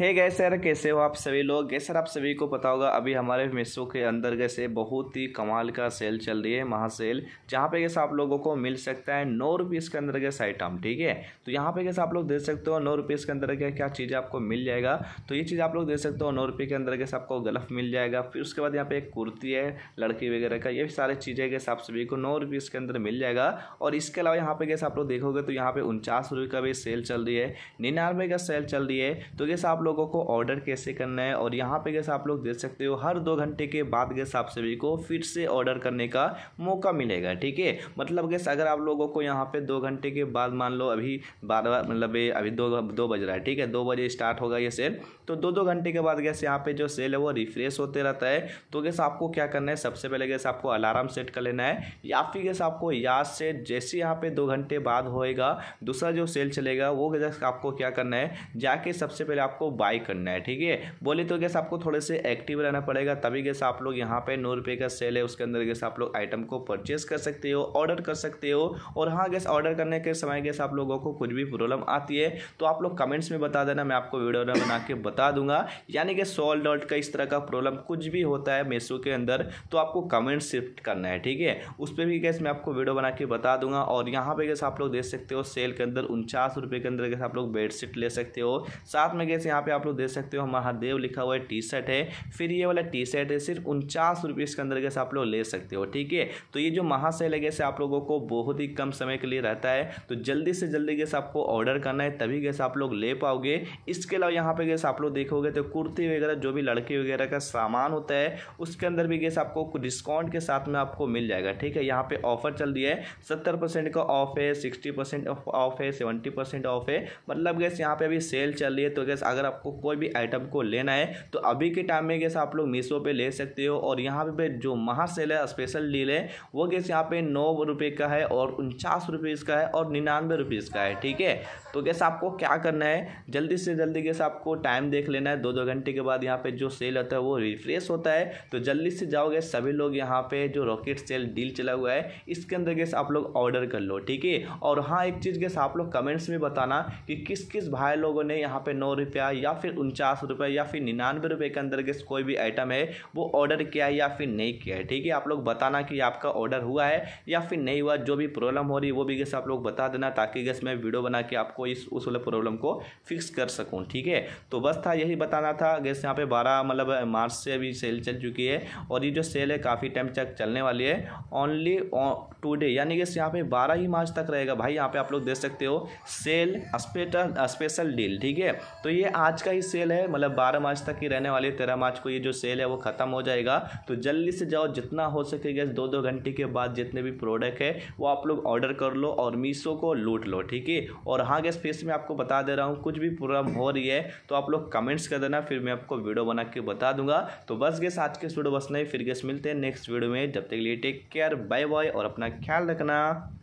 है गए सर कैसे हो आप सभी लोग गए सर आप सभी को पता होगा अभी हमारे मीशो के अंदर गए बहुत ही कमाल का सेल चल रही है महासेल जहाँ पे कैसे आप लोगों को मिल सकता है नौ रुपीज़ के अंदर गैस आइटम ठीक है तो यहाँ पे कैसे आप लोग दे सकते हो नौ रुपीज़ के अंदर क्या क्या चीज़ आपको मिल जाएगा तो ये चीज़ आप लोग दे सकते हो नौ रुपये के अंदर गैस आपको गलफ मिल जाएगा फिर उसके बाद यहाँ पे एक कुर्ती है लड़की वगैरह का ये सारी चीज़ें गैस आप सभी को नौ रुपीज़ के अंदर मिल जाएगा और इसके अलावा यहाँ पे गैस आप लोग देखोगे तो यहाँ पे उनचास रुपये का भी सेल चल रही है निन्यानवे का सेल चल रही है तो गैस आप लोगों को ऑर्डर कैसे करना है और यहाँ पे कैसे आप लोग देख सकते हो हर दो घंटे के बाद गैस आप सभी को फिर से ऑर्डर करने का मौका मिलेगा ठीक है मतलब गैस अगर आप लोगों को यहाँ पे दो घंटे के बाद मान लो अभी बारह मतलब अभी दो दो बज रहा है ठीक है दो बजे स्टार्ट होगा ये सेल तो दो दो घंटे के बाद गैस यहाँ पे जो सेल है वो रिफ्रेश होते रहता है तो गैस आपको क्या करना है सबसे पहले गैस आपको अलार्म सेट कर लेना है या फिर गैस आपको याद से जैसे यहाँ पे दो घंटे बाद होएगा दूसरा जो सेल चलेगा वो गैस आपको क्या करना है जाके सबसे पहले आपको बाई करना है ठीक है बोले तो गैस आपको थोड़े से एक्टिव रहना पड़ेगा तभी गैस आप लोग यहाँ पे नौ रुपये का सेल है उसके अंदर गैस आप लोग आइटम को परचेस कर सकते हो ऑर्डर कर सकते हो और हाँ गैस ऑर्डर करने के समय गैस आप लोगों को कुछ भी प्रॉब्लम आती है तो आप लोग कमेंट्स में बता देना मैं आपको वीडियो बना के बता दूंगा यानी कि सोल डॉट का इस तरह का प्रॉब्लम कुछ भी होता है मेसो के अंदर तो आपको कमेंट शिफ्ट करना है ठीक है उस पर भी गैस मैं आपको वीडियो बना के बता दूंगा और यहाँ पे गैस आप लोग देख सकते हो सेल के अंदर उनचास रुपये के अंदर गैस आप लोग बेडशीट ले सकते हो साथ में गैस यहाँ पे आप लोग देख सकते हो महादेव लिखा हुआ है टी शर्ट है फिर ये वाला टी शर्ट है सिर्फ उनचास रुपये इसके अंदर गैस आप लोग ले सकते हो ठीक है तो ये जो महासेल है गैस आप लोगों को बहुत ही कम समय के लिए रहता है तो जल्दी से जल्दी गैस आपको ऑर्डर करना है तभी गैस आप लोग ले पाओगे इसके अलावा यहाँ पे गैस आप लोग देखोगे तो कुर्ती वगैरह जो भी लड़के वगैरह का सामान होता है उसके अंदर भी गैस आपको डिस्काउंट के साथ में आपको मिल जाएगा ठीक है यहाँ पर ऑफर चल रही है सत्तर परसेंट का ऑफ है सिक्सटी परसेंट ऑफ है सेवेंटी परसेंट ऑफ है मतलब गैस यहाँ पे अभी सेल चल रही है तो गैस अगर आप आपको कोई भी आइटम को लेना है तो अभी के टाइम में कैसे आप लोग मीशो पर ले सकते हो और यहाँ पे जो महासेल है स्पेशल डील है वो कैसे यहाँ पे नौ रुपये का है और उनचास रुपीज़ का है और निन्यानवे रुपीज़ का है ठीक है तो कैसे आपको क्या करना है जल्दी से जल्दी कैसे आपको टाइम देख लेना है दो दो घंटे के बाद यहाँ पर जो सेल होता है वो रिफ्रेश होता है तो जल्दी से जाओगे सभी लोग यहाँ पे जो रॉकेट सेल डील चला हुआ है इसके अंदर कैसे आप लोग ऑर्डर कर लो ठीक है और हाँ एक चीज़ कैसे आप लोग कमेंट्स में बताना कि किस किस भाई लोगों ने यहाँ पे नौ रुपया या फिर उनचास रुपये या फिर निन्यानवे रुपये के अंदर कोई भी आइटम है वो ऑर्डर किया है या फिर नहीं किया है ठीक है आप लोग बताना कि आपका ऑर्डर हुआ है या फिर नहीं हुआ जो भी प्रॉब्लम हो रही है वो भी गैस आप लोग बता देना ताकि गैस मैं वीडियो बना के आपको इस उस वाले प्रॉब्लम को फिक्स कर सकूँ ठीक है तो बस था यही बताना था गैस यहाँ पर बारह मतलब मार्च से अभी सेल चल चुकी है और ये जो सेल है काफ़ी टाइम तक चलने वाली है ओनली डे यानी कि यहाँ पर बारह ही मार्च तक रहेगा भाई यहाँ पे आप लोग देख सकते हो सेल स्पेशल डील ठीक है तो ये आज मार्च का ही सेल है मतलब बारह मार्च तक ही रहने वाली है तेरह मार्च को ये जो सेल है वो ख़त्म हो जाएगा तो जल्दी से जाओ जितना हो सकेगा दो दो घंटे के बाद जितने भी प्रोडक्ट है वो आप लोग ऑर्डर कर लो और मीशो को लूट लो ठीक है और हाँ गैस फेस में आपको बता दे रहा हूँ कुछ भी प्रॉब्लम हो रही है तो आप लोग कमेंट्स कर देना फिर मैं आपको वीडियो बना के बता दूंगा तो बस गैस आज के वीडियो बस नहीं फिर गैस मिलते हैं नेक्स्ट वीडियो में जब तक लिए टेक केयर बाय बाय और अपना ख्याल रखना